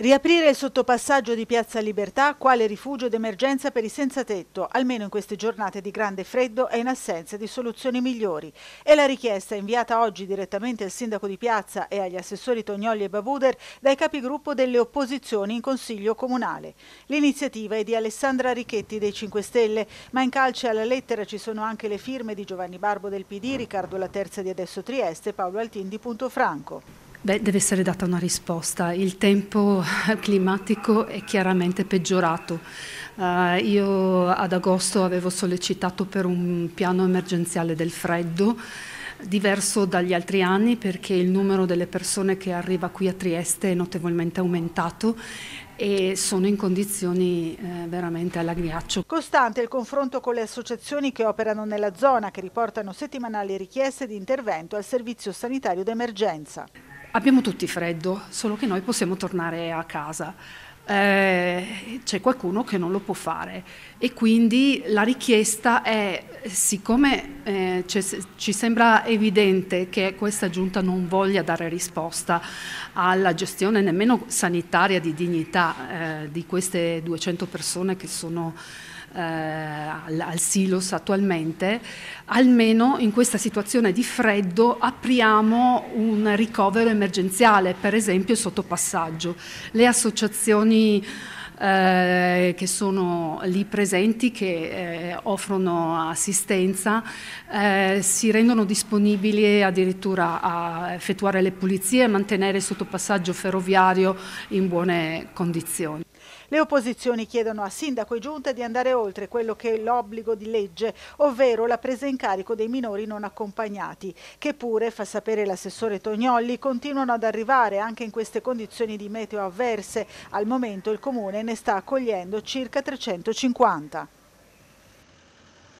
Riaprire il sottopassaggio di Piazza Libertà quale rifugio d'emergenza per i senza tetto, almeno in queste giornate di grande freddo e in assenza di soluzioni migliori. È la richiesta inviata oggi direttamente al sindaco di Piazza e agli assessori Tognoli e Babuder dai capigruppo delle opposizioni in Consiglio Comunale. L'iniziativa è di Alessandra Richetti dei 5 Stelle, ma in calce alla lettera ci sono anche le firme di Giovanni Barbo del PD, Riccardo La Terza di Adesso Trieste e Paolo Altin di Punto Franco. Beh, deve essere data una risposta. Il tempo climatico è chiaramente peggiorato. Uh, io ad agosto avevo sollecitato per un piano emergenziale del freddo diverso dagli altri anni perché il numero delle persone che arriva qui a Trieste è notevolmente aumentato e sono in condizioni eh, veramente all'agghiaccio. Costante il confronto con le associazioni che operano nella zona che riportano settimanali richieste di intervento al servizio sanitario d'emergenza abbiamo tutti freddo, solo che noi possiamo tornare a casa. Eh, c'è qualcuno che non lo può fare e quindi la richiesta è, siccome eh, ci sembra evidente che questa giunta non voglia dare risposta alla gestione nemmeno sanitaria di dignità eh, di queste 200 persone che sono eh, al, al silos attualmente, almeno in questa situazione di freddo apriamo un ricovero emergenziale, per esempio il sottopassaggio. Le associazioni eh, che sono lì presenti, che eh, offrono assistenza, eh, si rendono disponibili addirittura a effettuare le pulizie e mantenere il sottopassaggio ferroviario in buone condizioni. Le opposizioni chiedono a Sindaco e Giunta di andare oltre oltre quello che è l'obbligo di legge, ovvero la presa in carico dei minori non accompagnati, che pure, fa sapere l'assessore Tognolli, continuano ad arrivare anche in queste condizioni di meteo avverse. Al momento il comune ne sta accogliendo circa 350.